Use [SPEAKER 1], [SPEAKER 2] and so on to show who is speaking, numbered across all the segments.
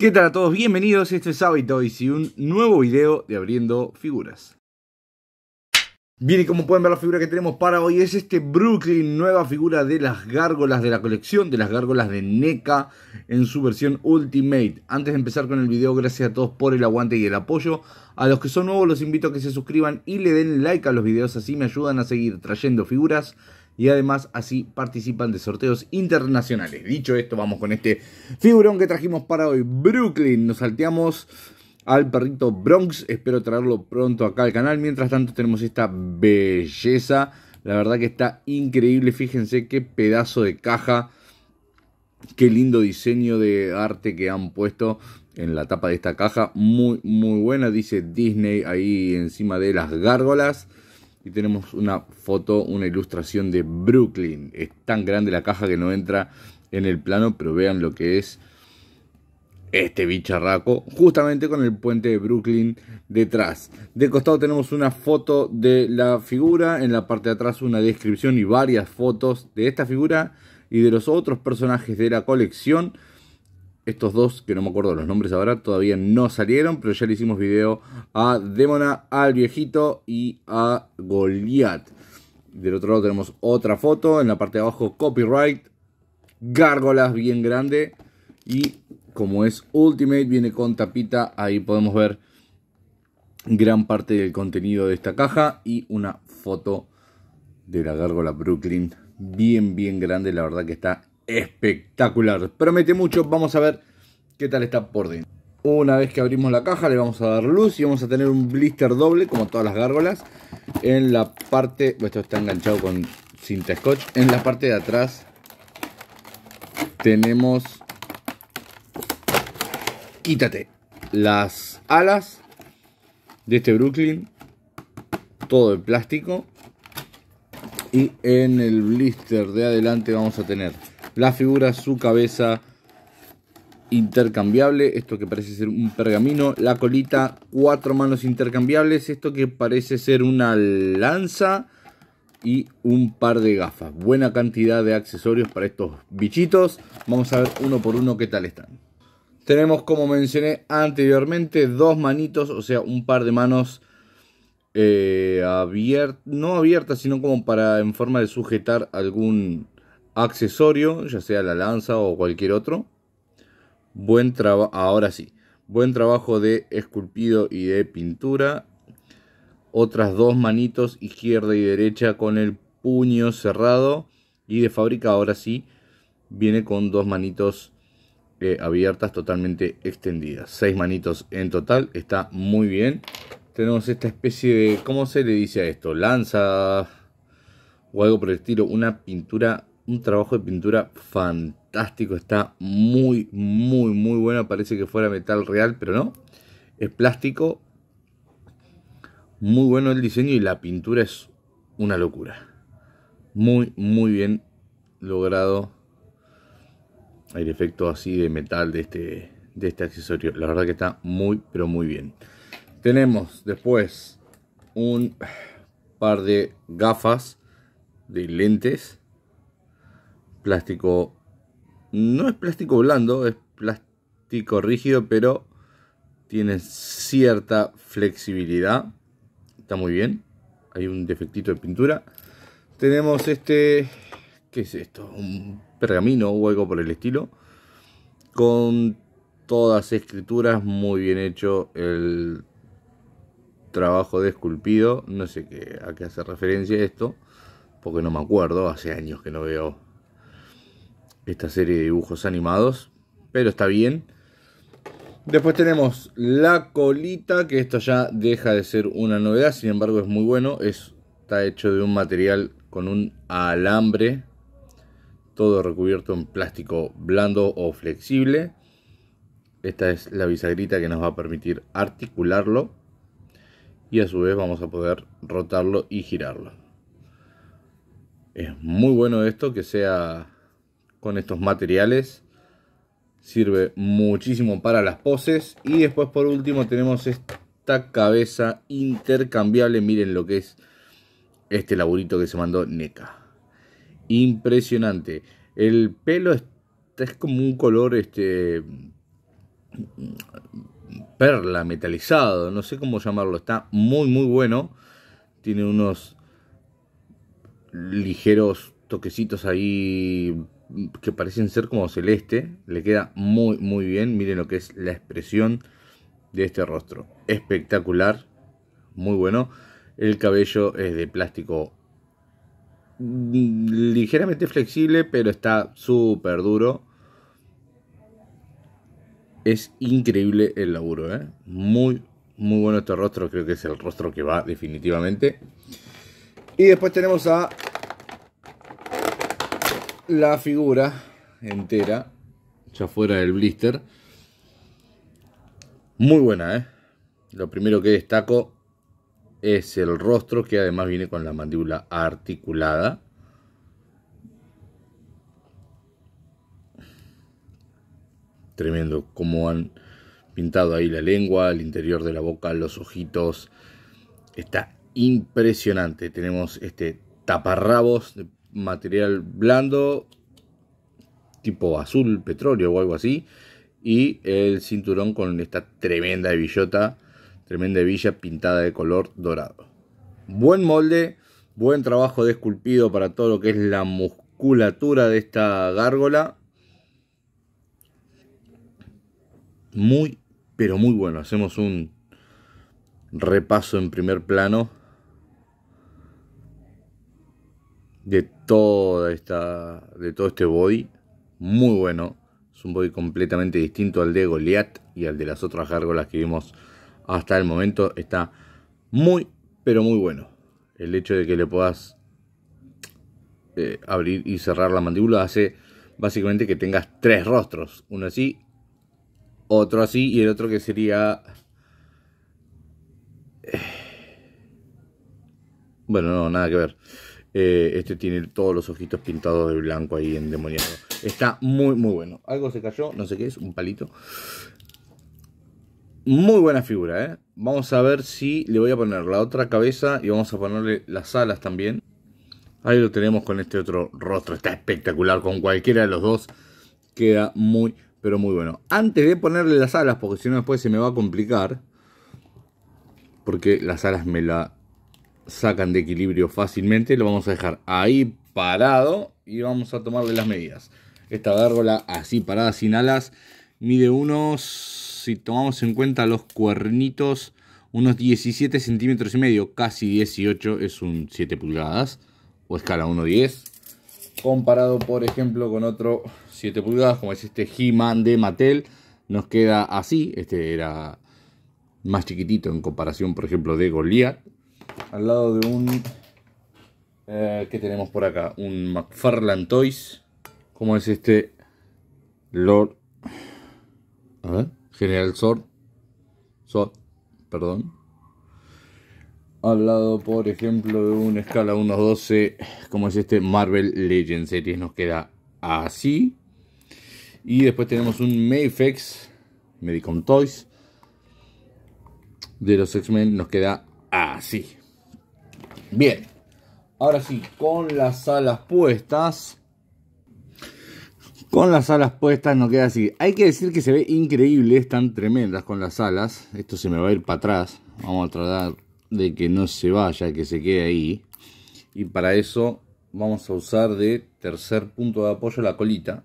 [SPEAKER 1] ¿Qué tal a todos? Bienvenidos, Este es Abby y un nuevo video de Abriendo Figuras. Bien, y como pueden ver la figura que tenemos para hoy es este Brooklyn, nueva figura de las gárgolas de la colección, de las gárgolas de NECA en su versión Ultimate. Antes de empezar con el video, gracias a todos por el aguante y el apoyo. A los que son nuevos los invito a que se suscriban y le den like a los videos, así me ayudan a seguir trayendo figuras y además así participan de sorteos internacionales. Dicho esto, vamos con este figurón que trajimos para hoy. Brooklyn, nos salteamos al perrito Bronx, espero traerlo pronto acá al canal. Mientras tanto tenemos esta belleza, la verdad que está increíble, fíjense qué pedazo de caja. Qué lindo diseño de arte que han puesto en la tapa de esta caja. Muy, muy buena. Dice Disney ahí encima de las gárgolas y tenemos una foto, una ilustración de Brooklyn. Es tan grande la caja que no entra en el plano, pero vean lo que es este bicharraco, justamente con el puente de Brooklyn detrás. De costado tenemos una foto de la figura, en la parte de atrás una descripción y varias fotos de esta figura y de los otros personajes de la colección. Estos dos, que no me acuerdo los nombres ahora, todavía no salieron, pero ya le hicimos video a Demona, al viejito y a Goliath. Del otro lado tenemos otra foto, en la parte de abajo copyright, gárgolas bien grande y como es Ultimate viene con tapita, ahí podemos ver gran parte del contenido de esta caja y una foto de la gárgola Brooklyn bien bien grande, la verdad que está espectacular. Promete mucho, vamos a ver qué tal está por dentro. Una vez que abrimos la caja le vamos a dar luz y vamos a tener un blister doble, como todas las gárgolas, en la parte... Esto está enganchado con cinta scotch. En la parte de atrás tenemos... Quítate. Las alas de este Brooklyn. Todo el plástico. Y en el blister de adelante vamos a tener la figura, su cabeza intercambiable, esto que parece ser un pergamino, la colita, cuatro manos intercambiables, esto que parece ser una lanza y un par de gafas. Buena cantidad de accesorios para estos bichitos. Vamos a ver uno por uno qué tal están. Tenemos, como mencioné anteriormente, dos manitos, o sea, un par de manos eh, abiertas, no abiertas, sino como para en forma de sujetar algún accesorio, ya sea la lanza o cualquier otro. Buen trabajo, ahora sí, buen trabajo de esculpido y de pintura. Otras dos manitos, izquierda y derecha, con el puño cerrado. Y de fábrica, ahora sí, viene con dos manitos eh, abiertas, totalmente extendidas. Seis manitos en total, está muy bien. Tenemos esta especie de, ¿cómo se le dice a esto? Lanza o algo por el estilo. Una pintura un trabajo de pintura fantástico, está muy, muy, muy bueno, parece que fuera metal real, pero no, es plástico, muy bueno el diseño y la pintura es una locura, muy, muy bien logrado el efecto así de metal de este, de este accesorio, la verdad que está muy, pero muy bien. Tenemos después un par de gafas de lentes plástico, no es plástico blando, es plástico rígido, pero tiene cierta flexibilidad. Está muy bien. Hay un defectito de pintura. Tenemos este, ¿qué es esto? Un pergamino o algo por el estilo. Con todas escrituras, muy bien hecho el trabajo de esculpido. No sé a qué hace referencia esto, porque no me acuerdo, hace años que no veo esta serie de dibujos animados, pero está bien. Después tenemos La Colita, que esto ya deja de ser una novedad, sin embargo es muy bueno. está hecho de un material con un alambre, todo recubierto en plástico blando o flexible. Esta es la bisagrita que nos va a permitir articularlo y a su vez vamos a poder rotarlo y girarlo. Es muy bueno esto que sea con estos materiales. Sirve muchísimo para las poses. Y después por último tenemos esta cabeza intercambiable. Miren lo que es este laburito que se mandó NECA. Impresionante. El pelo es, como un color este perla metalizado, no sé cómo llamarlo, está muy muy bueno. Tiene unos ligeros toquecitos ahí que parecen ser como celeste, le queda muy muy bien. Miren lo que es la expresión de este rostro. Espectacular, muy bueno. El cabello es de plástico mm, ligeramente flexible, pero está súper duro. Es increíble el laburo, ¿eh? Muy, muy bueno este rostro. Creo que es el rostro que va definitivamente. Y después tenemos a la figura entera, ya fuera del blister. Muy buena, ¿eh? Lo primero que destaco es el rostro, que además viene con la mandíbula articulada. Tremendo cómo han pintado ahí la lengua, el interior de la boca, los ojitos. Está impresionante. Tenemos este taparrabos de material blando tipo azul petróleo o algo así y el cinturón con esta tremenda hebillota, tremenda hebilla pintada de color dorado. Buen molde, buen trabajo de esculpido para todo lo que es la musculatura de esta gárgola. Muy, pero muy bueno. Hacemos un repaso en primer plano de toda esta de todo este body muy bueno es un body completamente distinto al de Goliath y al de las otras gárgolas que vimos hasta el momento está muy pero muy bueno el hecho de que le puedas eh, abrir y cerrar la mandíbula hace básicamente que tengas tres rostros uno así otro así y el otro que sería eh, bueno no nada que ver eh, este tiene todos los ojitos pintados de blanco ahí endemoniado. Está muy, muy bueno. Algo se cayó, no sé qué es, un palito. Muy buena figura, ¿eh? Vamos a ver si le voy a poner la otra cabeza y vamos a ponerle las alas también. Ahí lo tenemos con este otro rostro. Está espectacular con cualquiera de los dos. Queda muy, pero muy bueno. Antes de ponerle las alas, porque si no después se me va a complicar. Porque las alas me la sacan de equilibrio fácilmente, lo vamos a dejar ahí parado y vamos a tomarle las medidas. Esta gárgola así parada, sin alas, mide unos, si tomamos en cuenta los cuernitos, unos 17 centímetros y medio, casi 18, es un 7 pulgadas, o escala 1.10. Comparado, por ejemplo, con otro 7 pulgadas, como es este He-Man de Mattel, nos queda así, este era más chiquitito en comparación, por ejemplo, de Goliath, al lado de un... Eh, ¿Qué tenemos por acá? Un McFarland Toys. Como es este? Lord... A ver. General Sword. Sword, perdón. Al lado, por ejemplo, de un escala 1.12, como es este Marvel Legends Series, nos queda así. Y después tenemos un Mayfex, Medicom Toys, de los X-Men, nos queda así. Bien, ahora sí, con las alas puestas. Con las alas puestas no queda así. Hay que decir que se ve increíble, están tremendas con las alas. Esto se me va a ir para atrás. Vamos a tratar de que no se vaya, que se quede ahí. Y para eso vamos a usar de tercer punto de apoyo la colita.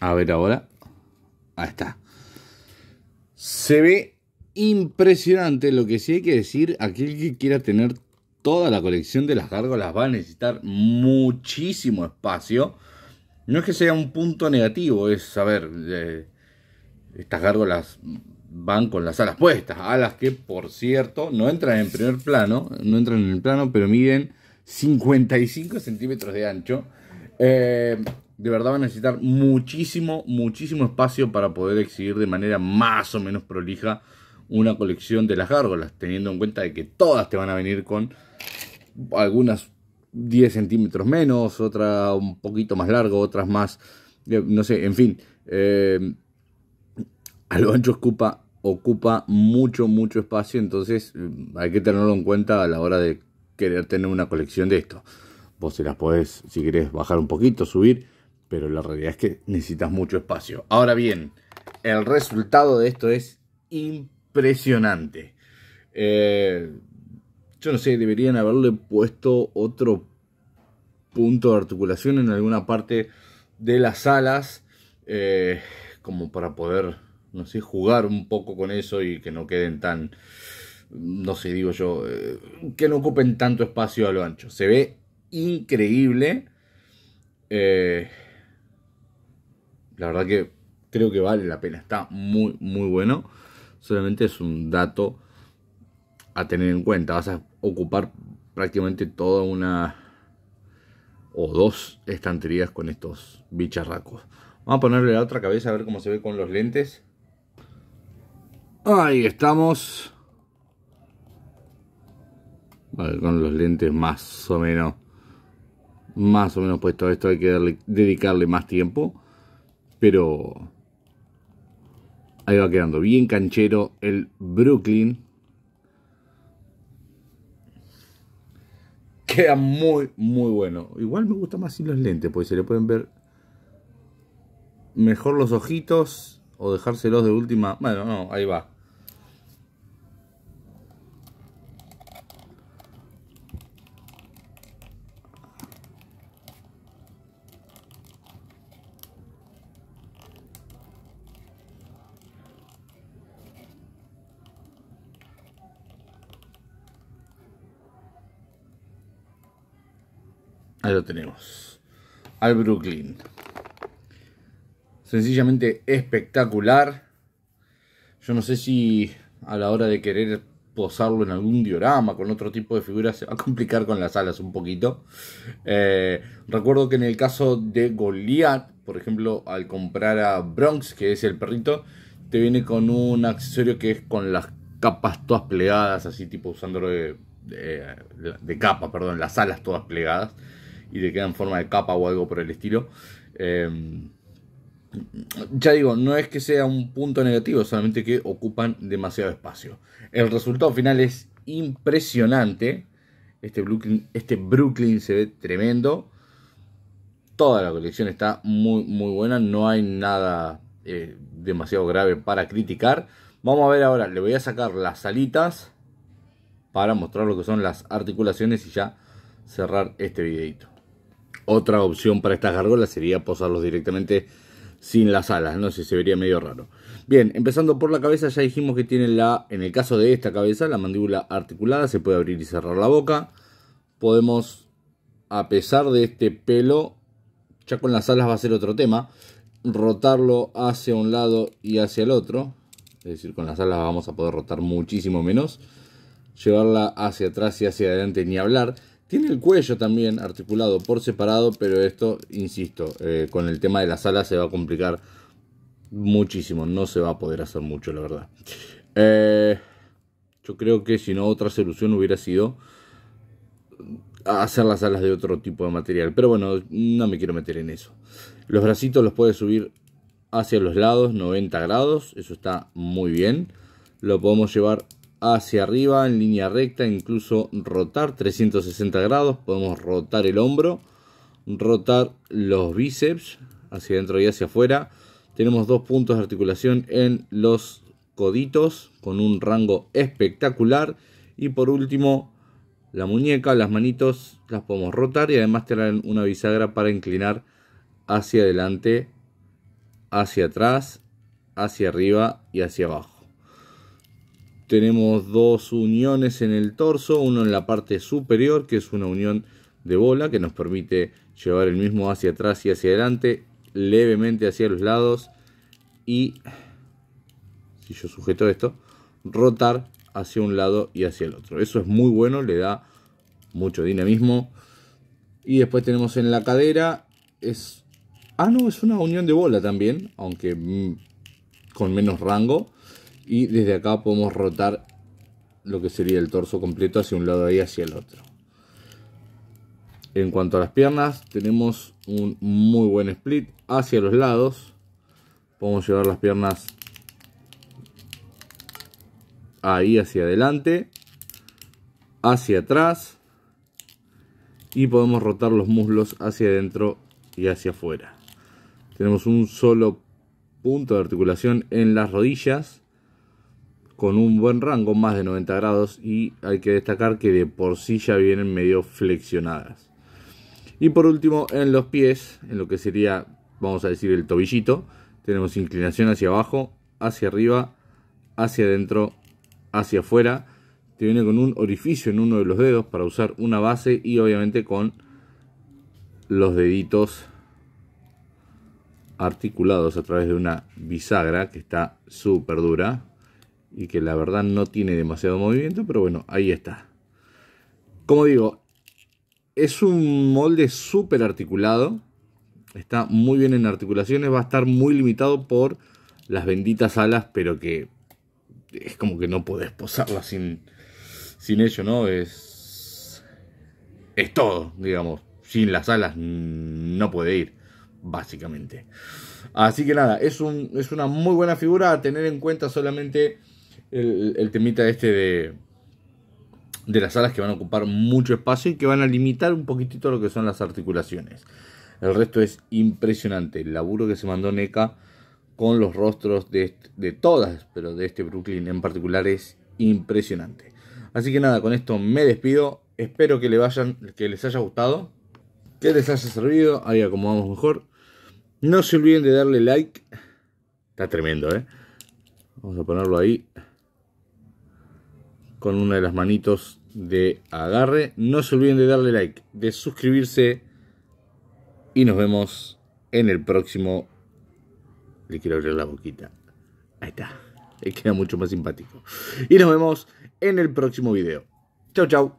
[SPEAKER 1] A ver ahora. Ahí está. Se ve impresionante. Lo que sí hay que decir, aquel que quiera tener toda la colección de las gárgolas va a necesitar muchísimo espacio. No es que sea un punto negativo, es saber, eh, estas gárgolas van con las alas puestas, alas que por cierto no entran en primer plano, no entran en el plano, pero miden 55 centímetros de ancho. Eh, de verdad va a necesitar muchísimo, muchísimo espacio para poder exhibir de manera más o menos prolija una colección de las gárgolas, teniendo en cuenta de que todas te van a venir con algunas 10 centímetros menos, otra un poquito más largo, otras más, eh, no sé, en fin. Eh, a lo ancho ocupa, ocupa mucho, mucho espacio, entonces mm, hay que tenerlo en cuenta a la hora de querer tener una colección de esto. Vos se las podés, si querés, bajar un poquito, subir, pero la realidad es que necesitas mucho espacio. Ahora bien, el resultado de esto es impresionante impresionante. Eh, yo no sé, deberían haberle puesto otro punto de articulación en alguna parte de las alas, eh, como para poder, no sé, jugar un poco con eso y que no queden tan, no sé, digo yo, eh, que no ocupen tanto espacio a lo ancho. Se ve increíble. la verdad que creo que vale la pena, está muy, muy bueno solamente es un dato a tener en cuenta. Vas a ocupar prácticamente toda una o dos estanterías con estos bicharracos. Vamos a ponerle la otra cabeza a ver cómo se ve con los lentes. Ahí estamos. Vale, con los lentes más o menos. Más o menos puesto esto hay que dedicarle más tiempo. Pero Ahí va quedando bien canchero el Brooklyn. Queda muy, muy bueno. Igual me gusta más sin los lentes, porque se le pueden ver mejor los ojitos o dejárselos de última. Bueno, no, ahí va. Ahí lo tenemos. Al Brooklyn. Sencillamente espectacular. Yo no sé si a la hora de querer posarlo en algún diorama con otro tipo de figuras se va a complicar con las alas un poquito. Eh, recuerdo que en el caso de Goliath, por ejemplo, al comprar a Bronx, que es el perrito, te viene con un accesorio que es con las capas todas plegadas, así tipo usándolo de, de, capa, perdón, las alas todas plegadas y le queda en forma de capa o algo por el estilo. Em, ya digo, no es que sea un punto negativo, solamente que ocupan demasiado espacio. El resultado final es impresionante. Este Brooklyn, este Brooklyn se ve tremendo. Toda la colección está muy, muy buena. No hay nada eh, demasiado grave para criticar. Vamos a ver ahora, le voy a sacar las alitas para mostrar lo que son las articulaciones y ya cerrar este videito. Otra opción para estas gárgolas sería posarlos directamente sin las alas, no sé, se vería medio raro. Bien, empezando por la cabeza, ya dijimos que tiene la, en el caso de esta cabeza, la mandíbula articulada, se puede abrir y cerrar la boca. Podemos, a pesar de este pelo, ya con las alas va a ser otro tema, rotarlo hacia un lado y hacia el otro. Es decir, con las alas vamos a poder rotar muchísimo menos. Llevarla hacia atrás y hacia adelante ni hablar. Tiene el cuello también articulado por separado, pero esto, insisto, eh, con el tema de las alas se va a complicar muchísimo. No se va a poder hacer mucho, la verdad. Eh, yo creo que si no, otra solución hubiera sido hacer las alas de otro tipo de material. Pero bueno, no me quiero meter en eso. Los bracitos los puede subir hacia los lados 90 grados. Eso está muy bien. Lo podemos llevar hacia arriba en línea recta, incluso rotar 360 grados, podemos rotar el hombro, rotar los bíceps hacia adentro y hacia afuera. Tenemos dos puntos de articulación en los coditos con un rango espectacular y por último la muñeca, las manitos las podemos rotar y además tener una bisagra para inclinar hacia adelante, hacia atrás, hacia arriba y hacia abajo. Tenemos dos uniones en el torso, uno en la parte superior, que es una unión de bola que nos permite llevar el mismo hacia atrás y hacia adelante, levemente hacia los lados y, si yo sujeto esto, rotar hacia un lado y hacia el otro. Eso es muy bueno, le da mucho dinamismo. Y después tenemos en la cadera, es... Ah, no, es una unión de bola también, aunque mm, con menos rango y desde acá podemos rotar lo que sería el torso completo hacia un lado y hacia el otro. En cuanto a las piernas, tenemos un muy buen split hacia los lados. Podemos llevar las piernas ahí hacia adelante, hacia atrás y podemos rotar los muslos hacia adentro y hacia afuera. Tenemos un solo punto de articulación en las rodillas con un buen rango, más de 90 grados, y hay que destacar que de por sí ya vienen medio flexionadas. Y por último, en los pies, en lo que sería, vamos a decir, el tobillito, tenemos inclinación hacia abajo, hacia arriba, hacia adentro, hacia afuera. Te viene con un orificio en uno de los dedos para usar una base y obviamente con los deditos articulados a través de una bisagra que está súper dura y que la verdad no tiene demasiado movimiento, pero bueno, ahí está. Como digo, es un molde súper articulado, está muy bien en articulaciones, va a estar muy limitado por las benditas alas, pero que es como que no puedes posarlas sin, sin ello, ¿no? Es, es todo, digamos. Sin las alas no puede ir, básicamente. Así que nada, es, un, es una muy buena figura a tener en cuenta solamente el, temita este de, de las alas que van a ocupar mucho espacio y que van a limitar un poquitito lo que son las articulaciones. El resto es impresionante. El laburo que se mandó NECA con los rostros de, todas, pero de este Brooklyn en particular es impresionante. Así que nada, con esto me despido. Espero que, le vayan, que les haya gustado, que les haya servido. Ahí acomodamos mejor. No se olviden de darle like. Está tremendo, ¿eh? Vamos a ponerlo ahí con una de las manitos de agarre. No se olviden de darle like, de suscribirse y nos vemos en el próximo. Le quiero abrir la boquita. Ahí está. Le queda mucho más simpático. Y nos vemos en el próximo video. chao chau.